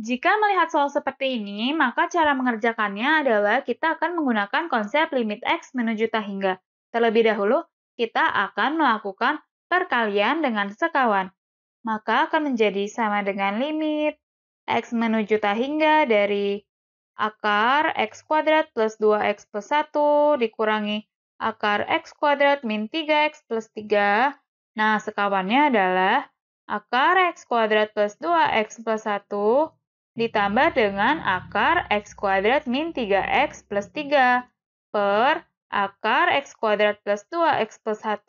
Jika melihat soal seperti ini, maka cara mengerjakannya adalah kita akan menggunakan konsep limit X menuju tak hingga. Terlebih dahulu, kita akan melakukan perkalian dengan sekawan. Maka akan menjadi sama dengan limit X menuju tak hingga dari akar X kuadrat plus 2X plus 1 dikurangi akar X kuadrat min 3X plus 3. Nah, sekawannya adalah akar X kuadrat plus 2X plus 1 ditambah dengan akar x kuadrat min 3x plus 3 per akar x kuadrat plus 2x plus 1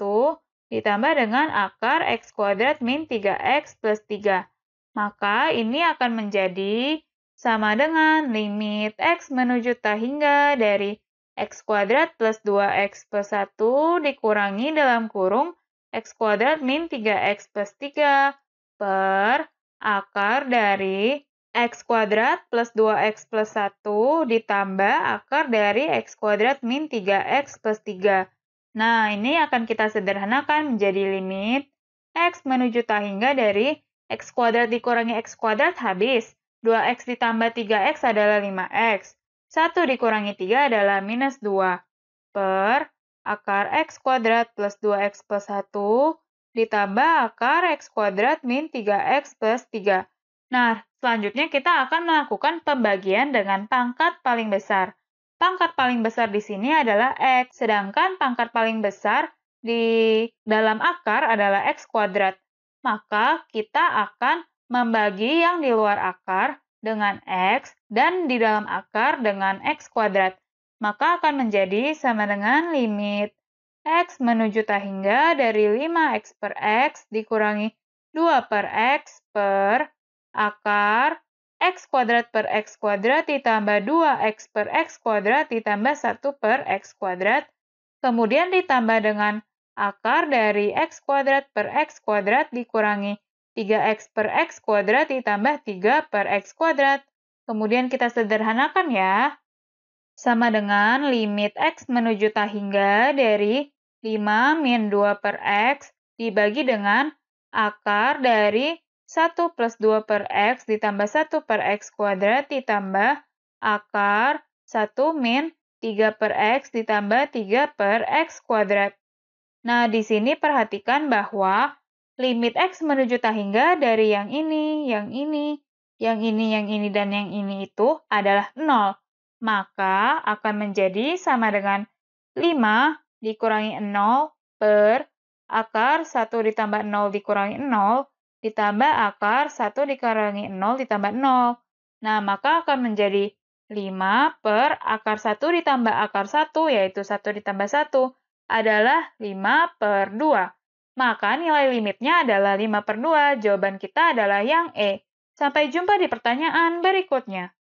ditambah dengan akar x kuadrat min 3x plus 3. Maka ini akan menjadi sama dengan limit x menuju tak hingga dari x kuadrat plus 2x plus 1 dikurangi dalam kurung x kuadrat min 3x plus 3 per akar dari X kuadrat plus 2X plus 1 ditambah akar dari X kuadrat min 3X plus 3. Nah, ini akan kita sederhanakan menjadi limit X menuju tak hingga dari X kuadrat dikurangi X kuadrat habis. 2X ditambah 3X adalah 5X. 1 dikurangi 3 adalah minus 2 per akar X kuadrat plus 2X plus 1 ditambah akar X kuadrat min 3X plus 3. Nah, Selanjutnya kita akan melakukan pembagian dengan pangkat paling besar. Pangkat paling besar di sini adalah X, sedangkan pangkat paling besar di dalam akar adalah X kuadrat. Maka kita akan membagi yang di luar akar dengan X dan di dalam akar dengan X kuadrat. Maka akan menjadi sama dengan limit X menuju tak hingga dari 5X per X dikurangi 2 per X per akar x kuadrat per x kuadrat ditambah 2x per x kuadrat ditambah 1 per x kuadrat, kemudian ditambah dengan akar dari x kuadrat per x kuadrat dikurangi 3x per x kuadrat ditambah 3 per x kuadrat. Kemudian kita sederhanakan ya, sama dengan limit x menuju tak hingga dari 5 min 2 per x dibagi dengan akar dari 1 plus 2 per X ditambah 1 per X kuadrat ditambah akar 1 min 3 per X ditambah 3 per X kuadrat. Nah, di sini perhatikan bahwa limit X menuju tak hingga dari yang ini, yang ini, yang ini, yang ini, dan yang ini itu adalah 0. Maka akan menjadi sama dengan 5 dikurangi 0 per akar 1 ditambah 0 dikurangi 0 ditambah akar 1 dikurangi 0 ditambah 0. Nah, maka akan menjadi 5 per akar 1 ditambah akar 1, yaitu 1 ditambah 1, adalah 5 per 2. Maka nilai limitnya adalah 5 per 2. Jawaban kita adalah yang E. Sampai jumpa di pertanyaan berikutnya.